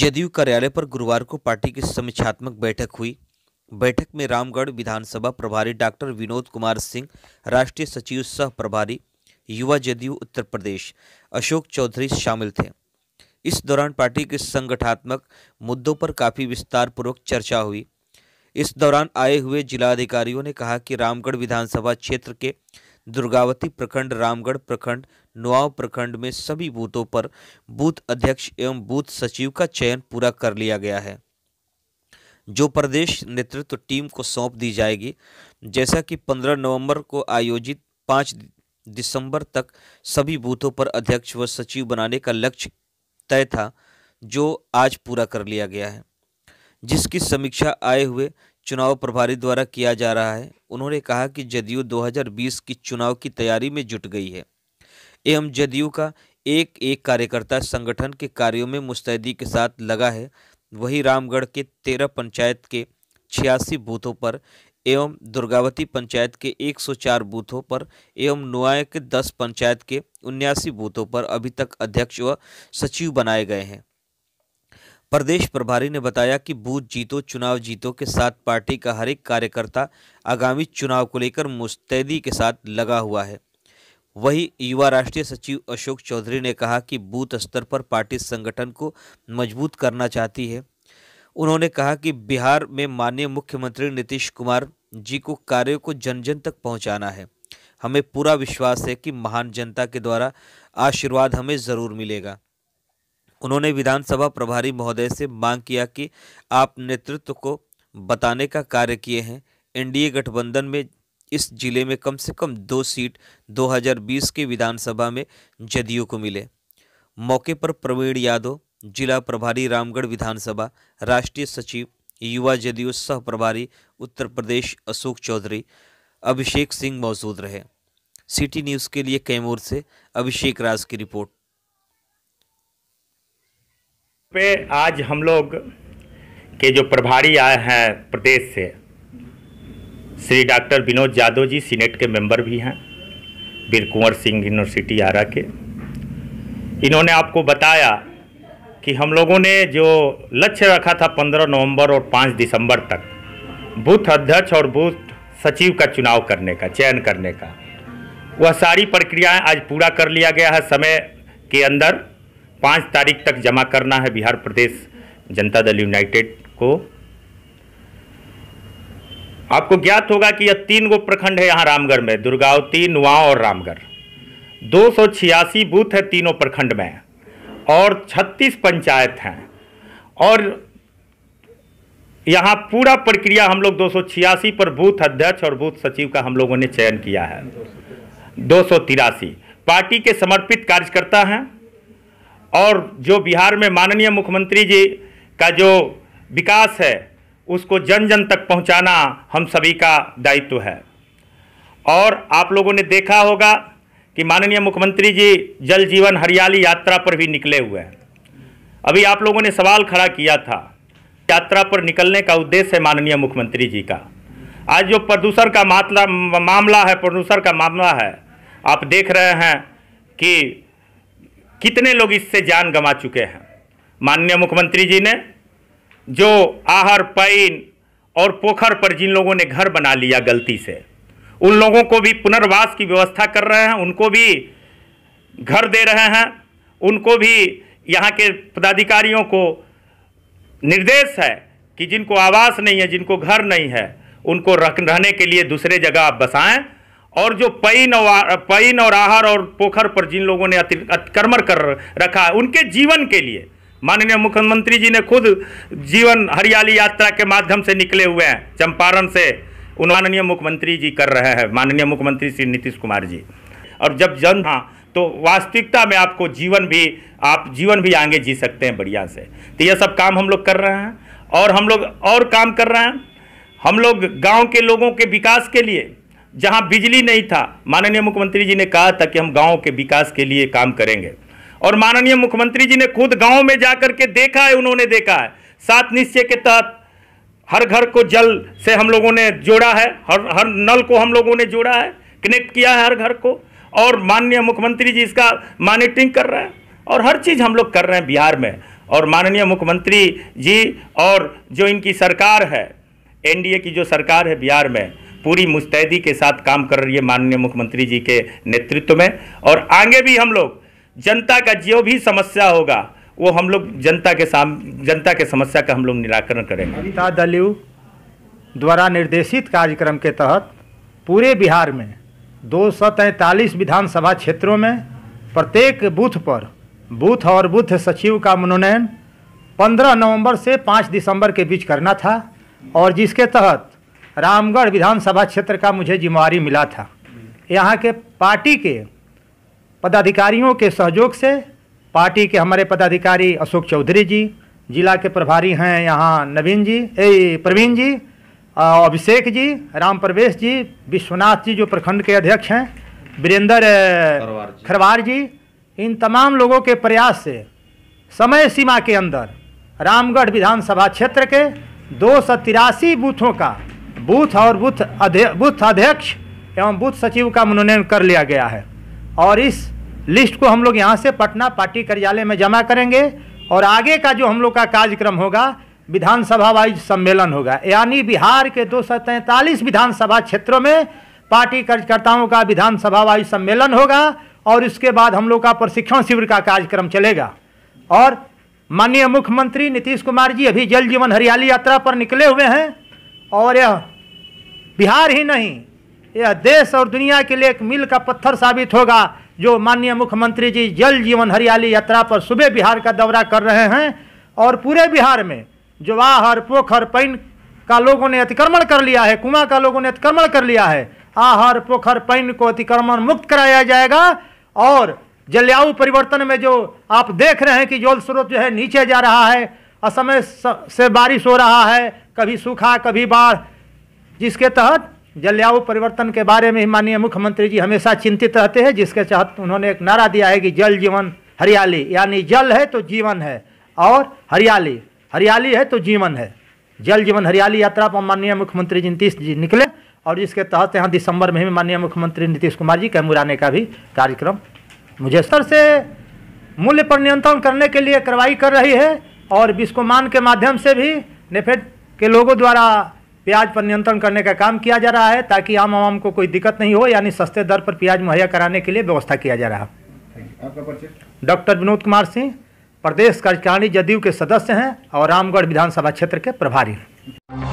जदयू कार्यालय पर गुरुवार को पार्टी की समीक्षात्मक बैठक हुई बैठक में रामगढ़ विधानसभा प्रभारी डॉक्टर विनोद कुमार सिंह राष्ट्रीय सचिव सह प्रभारी युवा जदयू उत्तर प्रदेश अशोक चौधरी शामिल थे इस दौरान पार्टी के संगठनात्मक मुद्दों पर काफ़ी विस्तार पूर्वक चर्चा हुई इस दौरान आए हुए जिलाधिकारियों ने कहा कि रामगढ़ विधानसभा क्षेत्र के दुर्गावती प्रखंड रामगढ़ प्रखंड नुआव प्रखंड में सभी बूथों पर बूथ अध्यक्ष एवं बूथ सचिव का चयन पूरा कर लिया गया है जो प्रदेश नेतृत्व टीम को सौंप दी जाएगी जैसा कि 15 नवंबर को आयोजित 5 दिसंबर तक सभी बूथों पर अध्यक्ष व सचिव बनाने का लक्ष्य तय था जो आज पूरा कर लिया गया है जिसकी समीक्षा आए हुए चुनाव प्रभारी द्वारा किया जा रहा है उन्होंने कहा कि जदयू 2020 की चुनाव की तैयारी में जुट गई है एवं जदयू का एक एक कार्यकर्ता संगठन के कार्यों में मुस्तैदी के साथ लगा है वहीं रामगढ़ के तेरह पंचायत के छियासी बूथों पर एवं दुर्गावती पंचायत के 104 बूथों पर एवं नुआया के 10 पंचायत के उन्यासी बूथों पर अभी तक अध्यक्ष व सचिव बनाए गए हैं प्रदेश प्रभारी ने बताया कि बूथ जीतो चुनाव जीतो के साथ पार्टी का हर एक कार्यकर्ता आगामी चुनाव को लेकर मुस्तैदी के साथ लगा हुआ है वही युवा राष्ट्रीय सचिव अशोक चौधरी ने कहा कि बूथ स्तर पर पार्टी संगठन को मजबूत करना चाहती है उन्होंने कहा कि बिहार में माननीय मुख्यमंत्री नीतीश कुमार जी को कार्यों को जन जन तक पहुंचाना है हमें पूरा विश्वास है कि महान जनता के द्वारा आशीर्वाद हमें ज़रूर मिलेगा उन्होंने विधानसभा प्रभारी महोदय से मांग किया कि आप नेतृत्व को बताने का कार्य किए हैं एनडीए गठबंधन में इस जिले में कम से कम दो सीट 2020 के विधानसभा में जदयू को मिले मौके पर प्रवीण यादव जिला प्रभारी रामगढ़ विधानसभा राष्ट्रीय सचिव युवा जदयू सह प्रभारी उत्तर प्रदेश अशोक चौधरी अभिषेक सिंह मौजूद रहे सिटी न्यूज़ के लिए कैमूर से अभिषेक राज की रिपोर्ट पे आज हम लोग के जो प्रभारी आए हैं प्रदेश से श्री डॉक्टर विनोद यादव जी सीनेट के मेंबर भी हैं वीर कुंवर सिंह यूनिवर्सिटी आरा के इन्होंने आपको बताया कि हम लोगों ने जो लक्ष्य रखा था 15 नवंबर और 5 दिसंबर तक बूथ अध्यक्ष और बूथ सचिव का चुनाव करने का चयन करने का वह सारी प्रक्रियाएं आज पूरा कर लिया गया है समय के अंदर पाँच तारीख तक जमा करना है बिहार प्रदेश जनता दल यूनाइटेड को आपको ज्ञात होगा कि यह तीन गो प्रखंड है यहाँ रामगढ़ में दुर्गावती नुआव और रामगढ़ दो बूथ है तीनों प्रखंड में और 36 पंचायत हैं और यहाँ पूरा प्रक्रिया हम लोग दो पर बूथ अध्यक्ष और बूथ सचिव का हम लोगों ने चयन किया है दो पार्टी के समर्पित कार्यकर्ता हैं और जो बिहार में माननीय मुख्यमंत्री जी का जो विकास है उसको जन जन तक पहुंचाना हम सभी का दायित्व है और आप लोगों ने देखा होगा कि माननीय मुख्यमंत्री जी जल जीवन हरियाली यात्रा पर भी निकले हुए हैं अभी आप लोगों ने सवाल खड़ा किया था यात्रा पर निकलने का उद्देश्य है माननीय मुख्यमंत्री जी का आज जो प्रदूषण का मामला मामला है प्रदूषण का मामला है आप देख रहे हैं कि कितने लोग इससे जान गंवा चुके हैं माननीय मुख्यमंत्री जी ने जो आहर पैन और पोखर पर जिन लोगों ने घर बना लिया गलती से उन लोगों को भी पुनर्वास की व्यवस्था कर रहे हैं उनको भी घर दे रहे हैं उनको भी यहाँ के पदाधिकारियों को निर्देश है कि जिनको आवास नहीं है जिनको घर नहीं है उनको रख रहने के लिए दूसरे जगह आप बसाएं और जो पैन और पैन और आहार और पोखर पर जिन लोगों ने अतिक्रमण कर रखा है उनके जीवन के लिए माननीय मुख्यमंत्री जी ने खुद जीवन हरियाली यात्रा के माध्यम से निकले हुए हैं चंपारण से उन माननीय मुख्यमंत्री जी कर रहे हैं माननीय मुख्यमंत्री श्री नीतीश कुमार जी और जब जन हाँ तो वास्तविकता में आपको जीवन भी आप जीवन भी आगे जी सकते हैं बढ़िया से तो ये सब काम हम लोग कर रहे हैं और हम लोग और काम कर रहे हैं हम लोग गाँव के लोगों के विकास के लिए जहाँ बिजली नहीं था माननीय मुख्यमंत्री जी ने कहा था कि हम गाँव के विकास के लिए काम करेंगे और माननीय मुख्यमंत्री जी ने खुद गांव में जाकर के देखा है उन्होंने देखा है सात निश्चय के तहत हर घर को जल से हम लोगों ने जोड़ा है हर हर नल को हम लोगों ने जोड़ा है कनेक्ट किया है हर घर को और माननीय मुख्यमंत्री जी इसका मॉनिटरिंग कर रहे हैं और हर चीज़ हम लोग कर रहे हैं बिहार में और माननीय मुख्यमंत्री जी और जो इनकी सरकार है एनडीए की जो सरकार है बिहार में पूरी मुस्तैदी के साथ काम कर रही है माननीय मुख्यमंत्री जी के नेतृत्व में और आगे भी हम लोग जनता का जो भी समस्या होगा वो हम लोग जनता के साम जनता के समस्या का हम लोग निराकरण करेंगे अनिता दलिव द्वारा निर्देशित कार्यक्रम के तहत पूरे बिहार में दो विधानसभा क्षेत्रों में प्रत्येक बूथ पर बूथ और बूथ सचिव का मनोनयन 15 नवंबर से 5 दिसंबर के बीच करना था और जिसके तहत रामगढ़ विधानसभा क्षेत्र का मुझे जिम्मेवारी मिला था यहाँ के पार्टी के पदाधिकारियों के सहयोग से पार्टी के हमारे पदाधिकारी अशोक चौधरी जी जिला के प्रभारी हैं यहाँ नवीन जी ए प्रवीण जी अभिषेक जी राम प्रवेश जी विश्वनाथ जी जो प्रखंड के अध्यक्ष हैं वीरेंद्र खरवार जी इन तमाम लोगों के प्रयास से समय सीमा के अंदर रामगढ़ विधानसभा क्षेत्र के दो बूथों का बूथ और बूथ अध्यक्ष बूथ अध्यक्ष एवं बूथ सचिव का मनोनयन कर लिया गया है और इस लिस्ट को हम लोग यहाँ से पटना पार्टी कार्यालय में जमा करेंगे और आगे का जो हम लोग का कार्यक्रम होगा विधानसभा वाइज सम्मेलन होगा यानी बिहार के दो विधानसभा क्षेत्रों में पार्टी कार्यकर्ताओं का विधानसभा वाइज सम्मेलन होगा और इसके बाद हम लोग का प्रशिक्षण शिविर का कार्यक्रम चलेगा और माननीय मुख्यमंत्री नीतीश कुमार जी अभी जल जीवन हरियाली यात्रा पर निकले हुए हैं और यह बिहार ही नहीं यह देश और दुनिया के लिए एक मील का पत्थर साबित होगा जो माननीय मुख्यमंत्री जी जल जीवन हरियाली यात्रा पर सुबह बिहार का दौरा कर रहे हैं और पूरे बिहार में जवाहर पोखर पैन का लोगों ने अतिक्रमण कर लिया है कुआं का लोगों ने अतिक्रमण कर लिया है आहर पोखर पैन को अतिक्रमण मुक्त कराया जाएगा और जलवायु परिवर्तन में जो आप देख रहे हैं कि जल स्रोत जो है नीचे जा रहा है असमय से बारिश हो रहा है कभी सूखा कभी बाढ़ जिसके तहत जलवायु परिवर्तन के बारे में माननीय मुख्यमंत्री जी हमेशा चिंतित रहते हैं जिसके तहत उन्होंने एक नारा दिया है कि जल जीवन हरियाली यानी जल है तो जीवन है और हरियाली हरियाली है तो जीवन है जल जीवन हरियाली यात्रा पर माननीय मुख्यमंत्री जी नीतीश जी निकले और जिसके तहत यहाँ दिसंबर में ही माननीय मुख्यमंत्री नीतीश कुमार जी कैमुराने का भी कार्यक्रम सर से मूल्य पर नियंत्रण करने के लिए कार्रवाई कर रही है और विश्वमान के माध्यम से भी नेफेड के लोगों द्वारा प्याज पर नियंत्रण करने का काम किया जा रहा है ताकि आम आवाम को कोई दिक्कत नहीं हो यानी सस्ते दर पर प्याज मुहैया कराने के लिए व्यवस्था किया जा रहा है डॉक्टर विनोद कुमार सिंह प्रदेश कार्यकारिणी जदयू के सदस्य हैं और रामगढ़ विधानसभा क्षेत्र के प्रभारी